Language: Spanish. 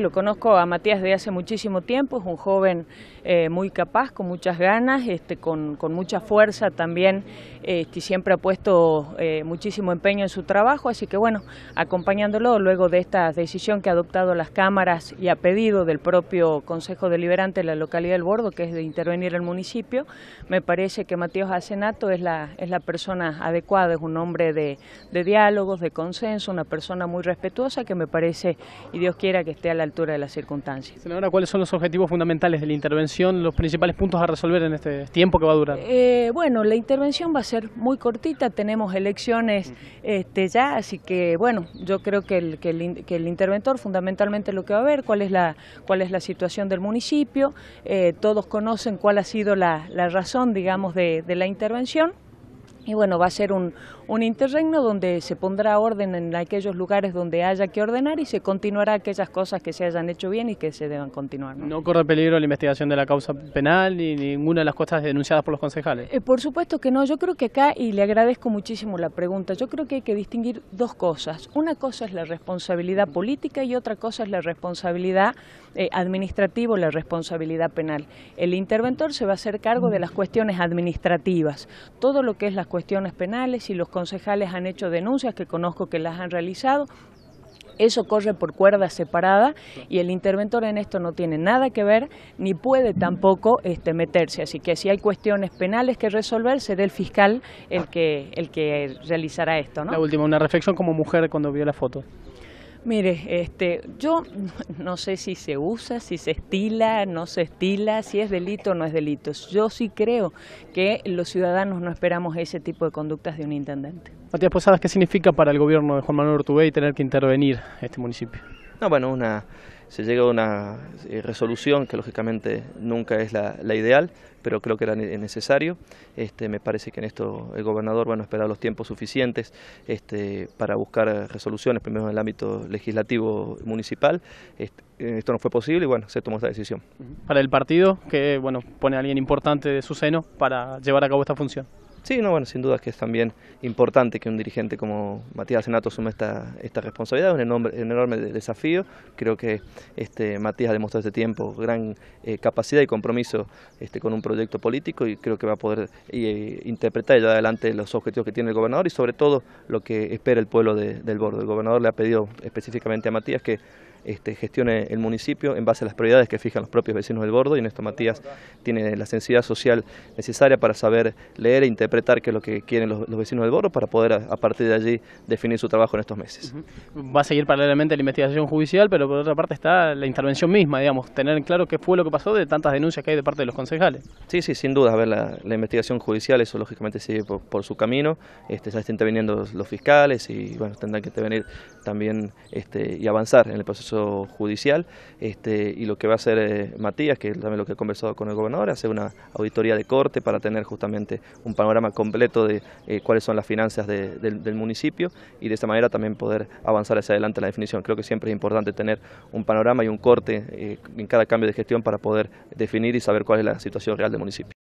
lo conozco a Matías de hace muchísimo tiempo, es un joven eh, muy capaz, con muchas ganas, este, con, mucha fuerza también, este, y siempre ha puesto eh, muchísimo empeño en su trabajo, así que bueno, acompañándolo luego de esta decisión que ha adoptado las cámaras y ha pedido del propio Consejo Deliberante de la localidad del Bordo, que es de intervenir el municipio, me parece que Matías Asenato es la, es la persona adecuada, es un hombre de, de diálogos, de consenso, una persona muy respetuosa que me parece, y Dios quiera que esté a la de las circunstancias. Senadora, ¿cuáles son los objetivos fundamentales de la intervención, los principales puntos a resolver en este tiempo que va a durar? Eh, bueno, la intervención va a ser muy cortita, tenemos elecciones este, ya, así que bueno, yo creo que el, interventor fundamentalmente lo que va a ver, cuál es la, cuál es la situación del municipio, eh, todos conocen cuál ha sido la, razón, digamos, de la intervención. Y bueno, va a ser un, un, interregno donde se pondrá orden en aquellos lugares donde haya que ordenar y se continuará aquellas cosas que se hayan hecho bien y que se deban continuar. ¿No, corre peligro la investigación de la causa penal ni ninguna de las cosas denunciadas por los concejales? Eh, por supuesto que no. Yo creo que acá, y le agradezco muchísimo la pregunta, yo creo que hay que distinguir dos cosas. Una cosa es la responsabilidad política y otra cosa es la responsabilidad eh, administrativa o la responsabilidad penal. El interventor se va a hacer cargo de las cuestiones administrativas, todo lo que es las cuestiones penales, y los concejales han hecho denuncias, que conozco que las han realizado, eso corre por cuerda separada y el interventor en esto no tiene nada que ver ni puede tampoco este, meterse. Así que si hay cuestiones penales que resolver, será el fiscal el que, el que realizará esto. ¿no? La última, una reflexión como mujer cuando vio la foto. Mire, este, yo no sé si se usa, si se estila, no se estila, si es delito o no es delito. Yo sí creo que los ciudadanos no esperamos ese tipo de conductas de un intendente. Matías Posadas, pues, ¿qué significa para el gobierno de Juan Manuel Urtubey tener que intervenir este municipio? No, bueno, una se llega a una eh, resolución que lógicamente nunca es la, ideal, pero creo que era necesario. Este, me parece que en esto el gobernador bueno, esperar los tiempos suficientes este, para buscar resoluciones, primero en el ámbito legislativo municipal. Este, eh, esto no fue posible y bueno, se tomó esta decisión. Para el partido, que bueno, pone a alguien importante de su seno para llevar a cabo esta función. Sí, no, bueno, sin duda que es también importante que un dirigente como Matías Senato sume esta, esta responsabilidad, es un enorme, desafío. Creo que este, Matías ha demostrado este tiempo gran eh, capacidad y compromiso este, con un proyecto político y creo que va a poder eh, interpretar y llevar adelante los objetivos que tiene el gobernador y sobre todo lo que espera el pueblo del borde. El gobernador le ha pedido específicamente a Matías que este, gestione el municipio en base a las prioridades que fijan los propios vecinos del bordo y en esto Matías tiene la sensibilidad social necesaria para saber leer e interpretar qué es lo que quieren los, vecinos del bordo para poder a, partir de allí definir su trabajo en estos meses. Va a seguir paralelamente la investigación judicial, pero por otra parte está la intervención misma, digamos, tener claro qué fue lo que pasó de tantas denuncias que hay de parte de los concejales. Sí, sí, sin duda, a ver, la, investigación judicial, eso lógicamente sigue por, su camino, este, ya están interviniendo los, fiscales y bueno, tendrán que intervenir también este, y avanzar en el proceso judicial este, y lo que va a hacer eh, Matías, que también lo que he conversado con el gobernador, hacer una auditoría de corte para tener justamente un panorama completo de eh, cuáles son las finanzas del, municipio y de esta manera también poder avanzar hacia adelante la definición. Creo que siempre es importante tener un panorama y un corte eh, en cada cambio de gestión para poder definir y saber cuál es la situación real del municipio.